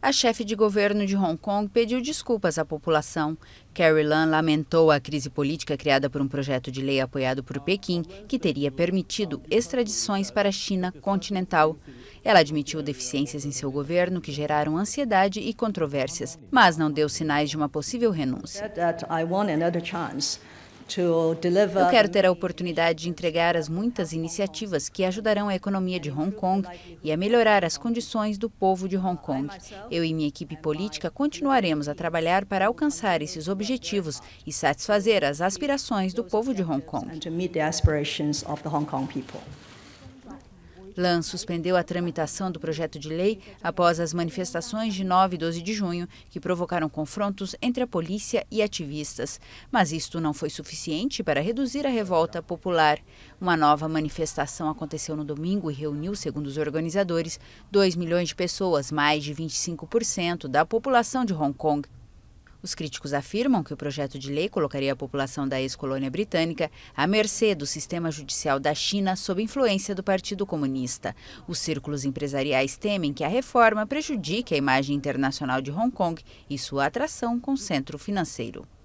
A chefe de governo de Hong Kong pediu desculpas à população. Carrie Lam lamentou a crise política criada por um projeto de lei apoiado por Pequim, que teria permitido extradições para a China continental. Ela admitiu deficiências em seu governo que geraram ansiedade e controvérsias, mas não deu sinais de uma possível renúncia. Eu quero ter a oportunidade de entregar as muitas iniciativas que ajudarão a economia de Hong Kong e a melhorar as condições do povo de Hong Kong. Eu e minha equipe política continuaremos a trabalhar para alcançar esses objetivos e satisfazer as aspirações do povo de Hong Kong. LAN suspendeu a tramitação do projeto de lei após as manifestações de 9 e 12 de junho, que provocaram confrontos entre a polícia e ativistas. Mas isto não foi suficiente para reduzir a revolta popular. Uma nova manifestação aconteceu no domingo e reuniu, segundo os organizadores, 2 milhões de pessoas, mais de 25% da população de Hong Kong. Os críticos afirmam que o projeto de lei colocaria a população da ex-colônia britânica à mercê do sistema judicial da China sob influência do Partido Comunista. Os círculos empresariais temem que a reforma prejudique a imagem internacional de Hong Kong e sua atração com o centro financeiro.